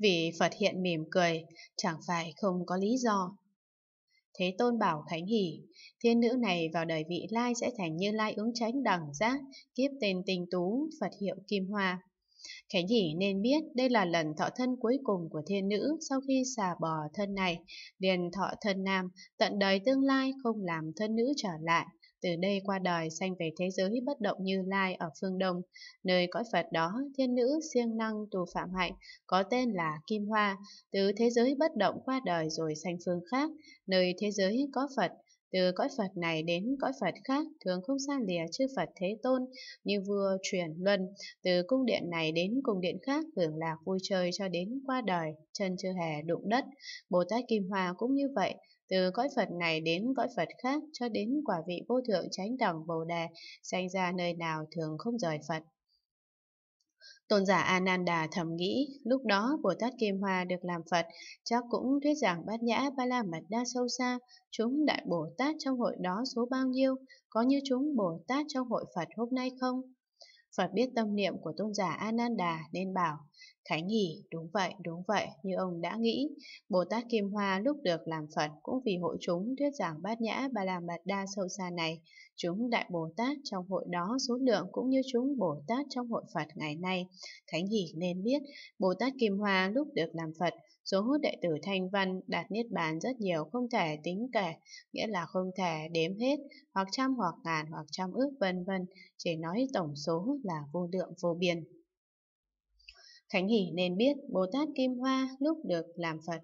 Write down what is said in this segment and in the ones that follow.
vị Phật hiện mỉm cười, chẳng phải không có lý do. Thế Tôn bảo Khánh Hỷ, thiên nữ này vào đời vị lai sẽ thành như lai ứng tránh đẳng giác, kiếp tên tình tú, Phật hiệu Kim Hoa. Khánh Hỷ nên biết đây là lần thọ thân cuối cùng của thiên nữ sau khi xả bỏ thân này, liền thọ thân nam, tận đời tương lai không làm thân nữ trở lại từ đây qua đời sanh về thế giới bất động như lai ở phương Đông, nơi cõi Phật đó thiên nữ siêng năng tù phạm hạnh có tên là Kim Hoa, từ thế giới bất động qua đời rồi sanh phương khác, nơi thế giới có Phật, từ cõi Phật này đến cõi Phật khác thường không xa lìa chư Phật Thế Tôn như vua truyền luân, từ cung điện này đến cung điện khác hưởng lạc vui chơi cho đến qua đời, chân chưa hề đụng đất. Bồ Tát Kim Hoa cũng như vậy, từ cõi Phật này đến cõi Phật khác cho đến quả vị vô thượng chánh đẳng Bồ Đề, sanh ra nơi nào thường không rời Phật. Tôn giả Ananda thầm nghĩ, lúc đó Bồ Tát Kim Hoa được làm Phật, chắc cũng thuyết giảng bát nhã ba la mật đa sâu xa, chúng đại Bồ Tát trong hội đó số bao nhiêu, có như chúng Bồ Tát trong hội Phật hôm nay không? Phật biết tâm niệm của tôn giả Ananda nên bảo, Khánh hỉ, đúng vậy, đúng vậy, như ông đã nghĩ, Bồ Tát Kim Hoa lúc được làm Phật cũng vì hội chúng thuyết giảng bát nhã ba la mật đa sâu xa này, chúng Đại Bồ Tát trong hội đó số lượng cũng như chúng Bồ Tát trong hội Phật ngày nay. Khánh hỉ nên biết, Bồ Tát Kim Hoa lúc được làm Phật, số hút đệ tử Thanh Văn đạt Niết Bàn rất nhiều không thể tính kể, nghĩa là không thể đếm hết, hoặc trăm hoặc ngàn hoặc trăm ước vân vân, chỉ nói tổng số là vô lượng vô biên. Khánh Hỷ nên biết Bồ Tát Kim Hoa lúc được làm Phật.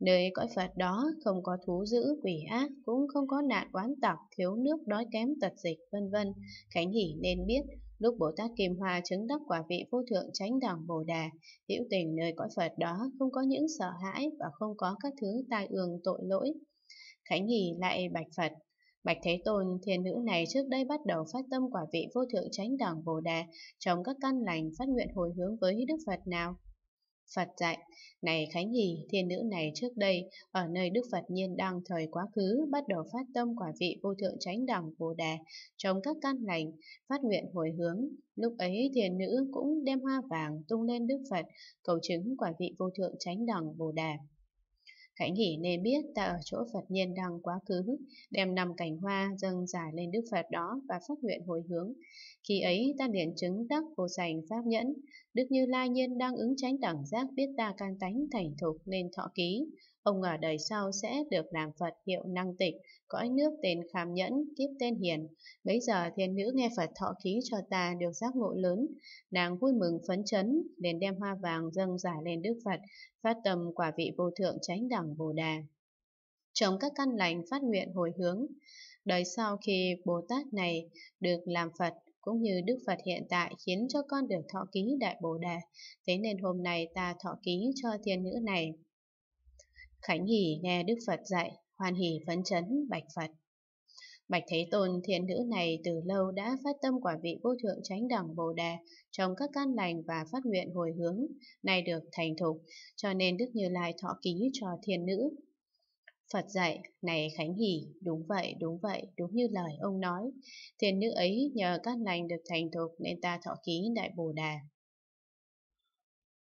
Nơi cõi Phật đó không có thú dữ quỷ ác, cũng không có nạn oán tặc, thiếu nước, đói kém, tật dịch, vân vân. Khánh Hỷ nên biết Lúc Bồ Tát Kim Hoa chứng đắc quả vị vô thượng chánh đẳng Bồ Đà, hữu tình nơi cõi Phật đó không có những sợ hãi và không có các thứ tai ương tội lỗi. Khánh Hỷ lại bạch Phật, Bạch Thế Tôn, thiên nữ này trước đây bắt đầu phát tâm quả vị vô thượng chánh đẳng Bồ Đà, trong các căn lành phát nguyện hồi hướng với Đức Phật nào? Phật dạy, này Khánh Hỷ, thiên nữ này trước đây, ở nơi Đức Phật nhiên đăng thời quá khứ, bắt đầu phát tâm quả vị vô thượng chánh đẳng Bồ Đà, trong các căn lành, phát nguyện hồi hướng. Lúc ấy, thiên nữ cũng đem hoa vàng tung lên Đức Phật, cầu chứng quả vị vô thượng chánh đẳng Bồ Đà. Khánh Hỷ nên biết ta ở chỗ Phật nhiên đăng quá khứ, đem nằm cảnh hoa dâng giải lên Đức Phật đó và phát nguyện hồi hướng. Khi ấy ta liền chứng đắc vô sành pháp nhẫn, Đức Như Lai nhiên đang ứng tránh đẳng giác biết ta can tánh thành thục nên thọ ký. Ông ở đời sau sẽ được làm Phật hiệu năng tịch, cõi nước tên kham nhẫn, kiếp tên hiền. bây giờ thiên nữ nghe Phật thọ ký cho ta được giác ngộ lớn. Nàng vui mừng phấn chấn, liền đem hoa vàng dâng giải lên Đức Phật, phát tâm quả vị vô thượng chánh đẳng Bồ Đà. Trồng các căn lành phát nguyện hồi hướng. Đời sau khi Bồ Tát này được làm Phật, cũng như Đức Phật hiện tại khiến cho con được thọ ký Đại Bồ đề Thế nên hôm nay ta thọ ký cho thiên nữ này. Khánh Hỷ nghe Đức Phật dạy, hoan hỷ phấn chấn bạch Phật. Bạch Thế Tôn thiền nữ này từ lâu đã phát tâm quả vị vô thượng chánh đẳng Bồ Đề trong các căn lành và phát nguyện hồi hướng, nay được thành thục, cho nên Đức Như Lai thọ ký cho thiền nữ. Phật dạy, này Khánh Hỷ, đúng vậy, đúng vậy, đúng như lời ông nói. Thiền nữ ấy nhờ căn lành được thành thục nên ta thọ ký Đại Bồ Đà.